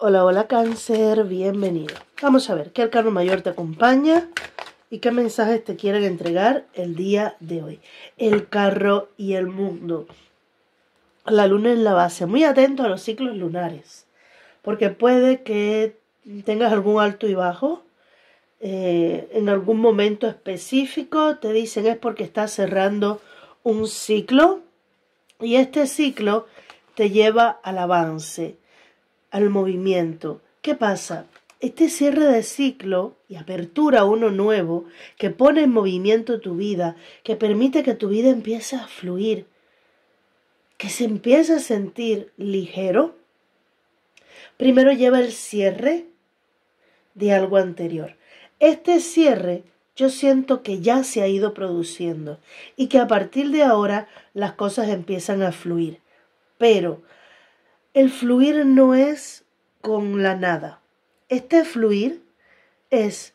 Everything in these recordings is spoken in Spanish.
Hola, hola cáncer, bienvenido. Vamos a ver qué carro mayor te acompaña y qué mensajes te quieren entregar el día de hoy. El carro y el mundo. La luna en la base. Muy atento a los ciclos lunares, porque puede que tengas algún alto y bajo. Eh, en algún momento específico te dicen es porque estás cerrando un ciclo y este ciclo te lleva al avance al movimiento. ¿Qué pasa? Este cierre de ciclo y apertura a uno nuevo que pone en movimiento tu vida, que permite que tu vida empiece a fluir, que se empiece a sentir ligero, primero lleva el cierre de algo anterior. Este cierre yo siento que ya se ha ido produciendo y que a partir de ahora las cosas empiezan a fluir. Pero el fluir no es con la nada. Este fluir es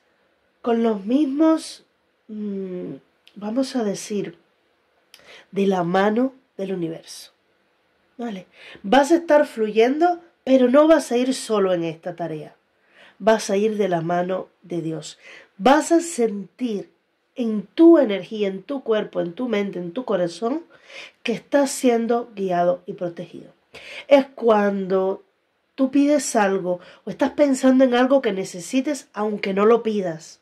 con los mismos, mm, vamos a decir, de la mano del universo. ¿Vale? Vas a estar fluyendo, pero no vas a ir solo en esta tarea. Vas a ir de la mano de Dios. Vas a sentir en tu energía, en tu cuerpo, en tu mente, en tu corazón, que estás siendo guiado y protegido es cuando tú pides algo o estás pensando en algo que necesites aunque no lo pidas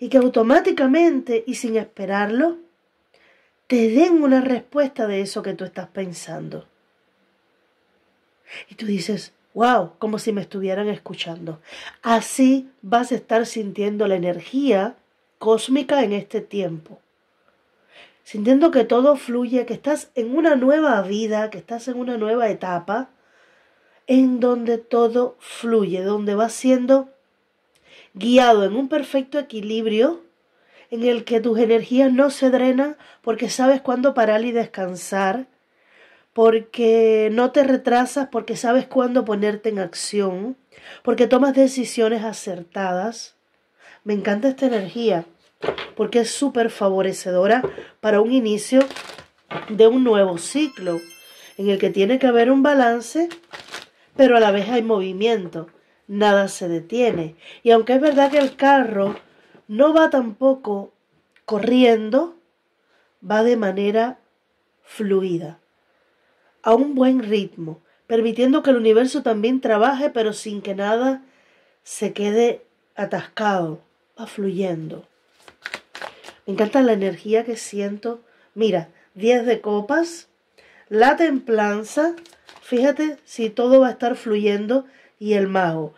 y que automáticamente y sin esperarlo te den una respuesta de eso que tú estás pensando. Y tú dices, wow, como si me estuvieran escuchando. Así vas a estar sintiendo la energía cósmica en este tiempo sintiendo que todo fluye, que estás en una nueva vida, que estás en una nueva etapa, en donde todo fluye, donde vas siendo guiado en un perfecto equilibrio en el que tus energías no se drenan porque sabes cuándo parar y descansar, porque no te retrasas, porque sabes cuándo ponerte en acción, porque tomas decisiones acertadas. Me encanta esta energía porque es súper favorecedora para un inicio de un nuevo ciclo en el que tiene que haber un balance, pero a la vez hay movimiento, nada se detiene. Y aunque es verdad que el carro no va tampoco corriendo, va de manera fluida, a un buen ritmo, permitiendo que el universo también trabaje, pero sin que nada se quede atascado, va fluyendo. Me encanta la energía que siento. Mira, 10 de copas, la templanza. Fíjate si todo va a estar fluyendo y el mago.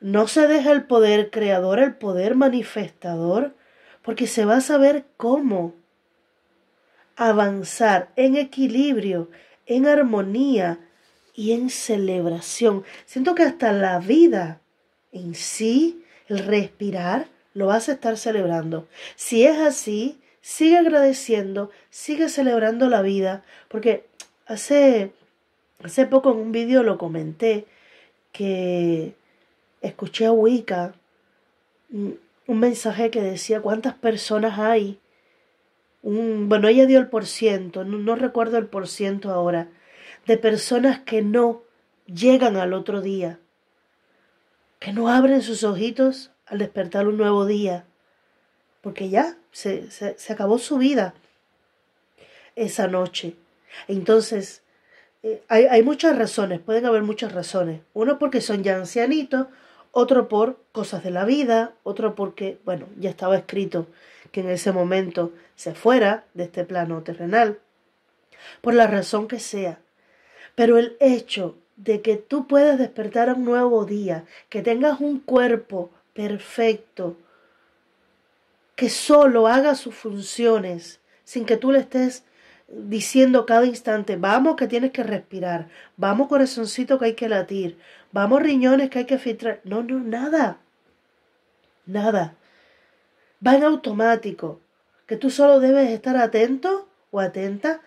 No se deja el poder creador, el poder manifestador, porque se va a saber cómo avanzar en equilibrio, en armonía y en celebración. Siento que hasta la vida en sí, el respirar, lo vas a estar celebrando. Si es así, sigue agradeciendo, sigue celebrando la vida, porque hace, hace poco en un vídeo lo comenté que escuché a Wicca un mensaje que decía cuántas personas hay. Un, bueno, ella dio el por ciento, no, no recuerdo el por ciento ahora, de personas que no llegan al otro día, que no abren sus ojitos al despertar un nuevo día, porque ya se, acabó su vida esa noche. Entonces, eh, hay, hay muchas razones, pueden haber muchas razones. Uno porque son ya ancianitos, otro por cosas de la vida, otro porque, bueno, ya estaba escrito que en ese momento se fuera de este plano terrenal, por la razón que sea. Pero el hecho de que tú puedas despertar un nuevo día, que tengas un cuerpo perfecto que solo haga sus funciones sin que tú le estés diciendo cada instante, vamos que tienes que respirar, vamos corazoncito que hay que latir, vamos riñones que hay que filtrar. No, no, nada. Nada. Va en automático, que tú solo debes estar atento o atenta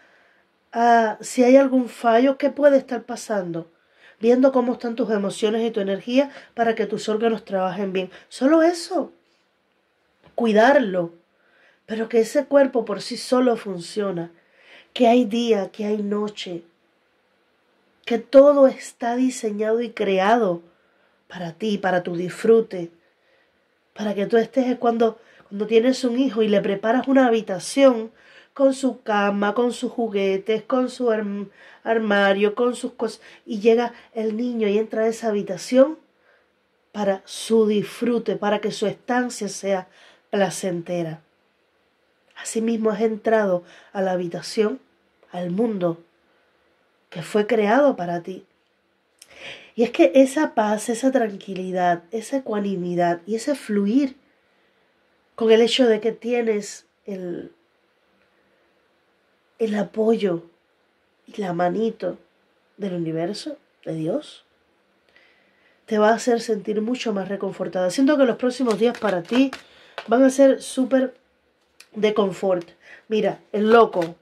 a si hay algún fallo ¿qué puede estar pasando viendo cómo están tus emociones y tu energía para que tus órganos trabajen bien. Solo eso, cuidarlo, pero que ese cuerpo por sí solo funciona, que hay día, que hay noche, que todo está diseñado y creado para ti, para tu disfrute, para que tú estés cuando, cuando tienes un hijo y le preparas una habitación, con su cama, con sus juguetes, con su armario, con sus cosas. Y llega el niño y entra a esa habitación para su disfrute, para que su estancia sea placentera. Asimismo has entrado a la habitación, al mundo que fue creado para ti. Y es que esa paz, esa tranquilidad, esa ecuanimidad y ese fluir con el hecho de que tienes el, el apoyo y la manito del universo, de Dios, te va a hacer sentir mucho más reconfortada. Siento que los próximos días para ti van a ser súper de confort. Mira, el loco,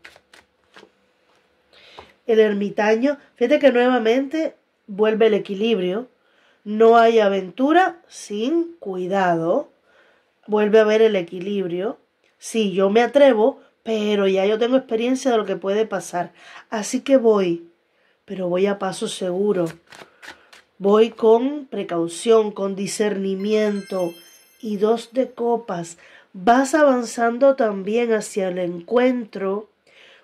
el ermitaño, fíjate que nuevamente vuelve el equilibrio. No hay aventura sin cuidado. Vuelve a ver el equilibrio. Si yo me atrevo, pero ya yo tengo experiencia de lo que puede pasar. Así que voy, pero voy a paso seguro. Voy con precaución, con discernimiento y dos de copas. Vas avanzando también hacia el encuentro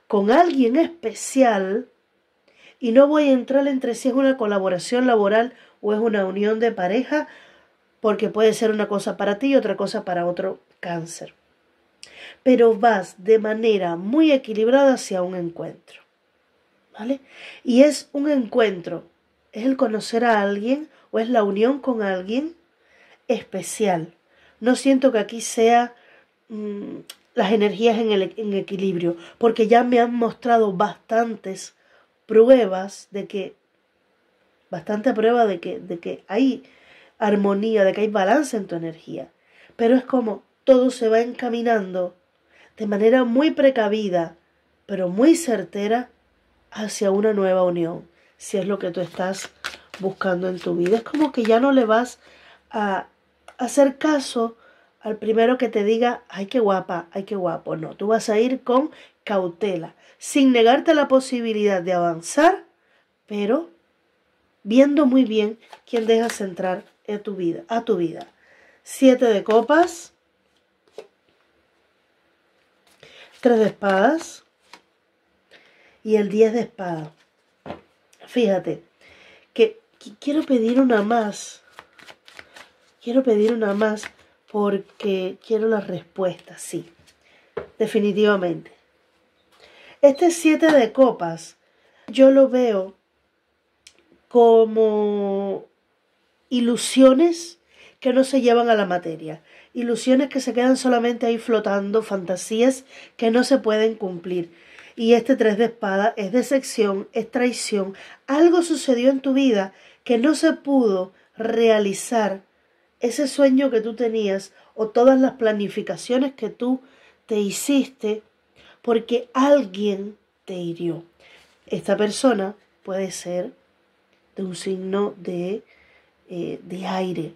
con alguien especial y no voy a entrar entre si es una colaboración laboral o es una unión de pareja porque puede ser una cosa para ti y otra cosa para otro cáncer pero vas de manera muy equilibrada hacia un encuentro. ¿Vale? Y es un encuentro, es el conocer a alguien o es la unión con alguien especial. No siento que aquí sea mm, las energías en, en equilibrio, porque ya me han mostrado bastantes pruebas de que, bastante prueba de que, de que hay armonía, de que hay balance en tu energía. Pero es como todo se va encaminando de manera muy precavida, pero muy certera, hacia una nueva unión, si es lo que tú estás buscando en tu vida. Es como que ya no le vas a hacer caso al primero que te diga, ay, qué guapa, ay, qué guapo. No, tú vas a ir con cautela, sin negarte la posibilidad de avanzar, pero viendo muy bien quién dejas entrar en tu vida, a tu vida. Siete de copas. tres de espadas y el 10 de espadas. Fíjate, que, quiero pedir una más. Quiero pedir una más porque quiero la respuesta, sí. Definitivamente. Este 7 de copas, yo lo veo como ilusiones que no se llevan a la materia, ilusiones que se quedan solamente ahí flotando, fantasías que no se pueden cumplir. Y este tres de espada es decepción, es traición. Algo sucedió en tu vida que no se pudo realizar ese sueño que tú tenías o todas las planificaciones que tú te hiciste porque alguien te hirió. Esta persona puede ser de un signo de, eh, de aire,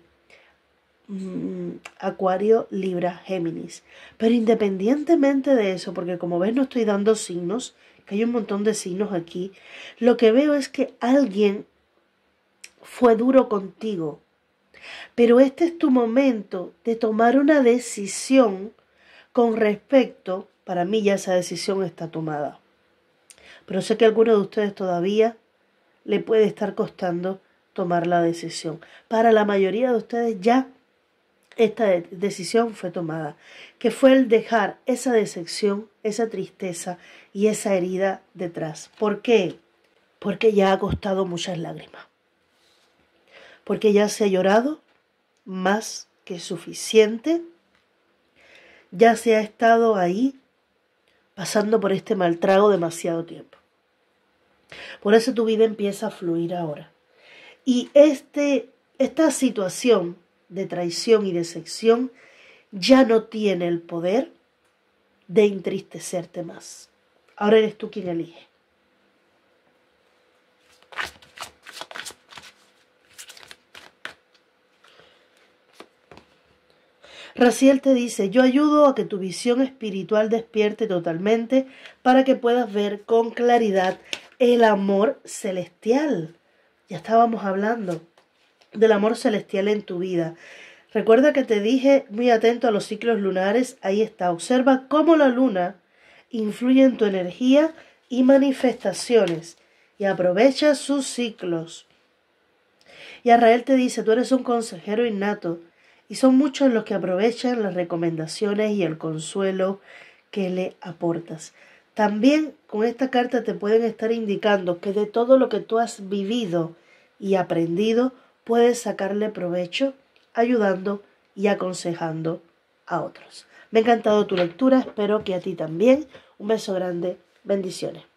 Mm, Acuario, Libra, Géminis. Pero independientemente de eso, porque como ves no estoy dando signos, que hay un montón de signos aquí, lo que veo es que alguien fue duro contigo. Pero este es tu momento de tomar una decisión con respecto, para mí ya esa decisión está tomada. Pero sé que a alguno de ustedes todavía le puede estar costando tomar la decisión. Para la mayoría de ustedes ya esta decisión fue tomada, que fue el dejar esa decepción, esa tristeza y esa herida detrás. ¿Por qué? Porque ya ha costado muchas lágrimas. Porque ya se ha llorado más que suficiente. Ya se ha estado ahí pasando por este mal trago demasiado tiempo. Por eso tu vida empieza a fluir ahora. Y este, esta situación de traición y decepción, ya no tiene el poder de entristecerte más. Ahora eres tú quien elige. Raciel te dice, yo ayudo a que tu visión espiritual despierte totalmente para que puedas ver con claridad el amor celestial. Ya estábamos hablando del amor celestial en tu vida. Recuerda que te dije muy atento a los ciclos lunares, ahí está, observa cómo la luna influye en tu energía y manifestaciones y aprovecha sus ciclos. Y Arrael te dice, tú eres un consejero innato y son muchos los que aprovechan las recomendaciones y el consuelo que le aportas. También con esta carta te pueden estar indicando que de todo lo que tú has vivido y aprendido, puedes sacarle provecho ayudando y aconsejando a otros. Me ha encantado tu lectura, espero que a ti también. Un beso grande, bendiciones.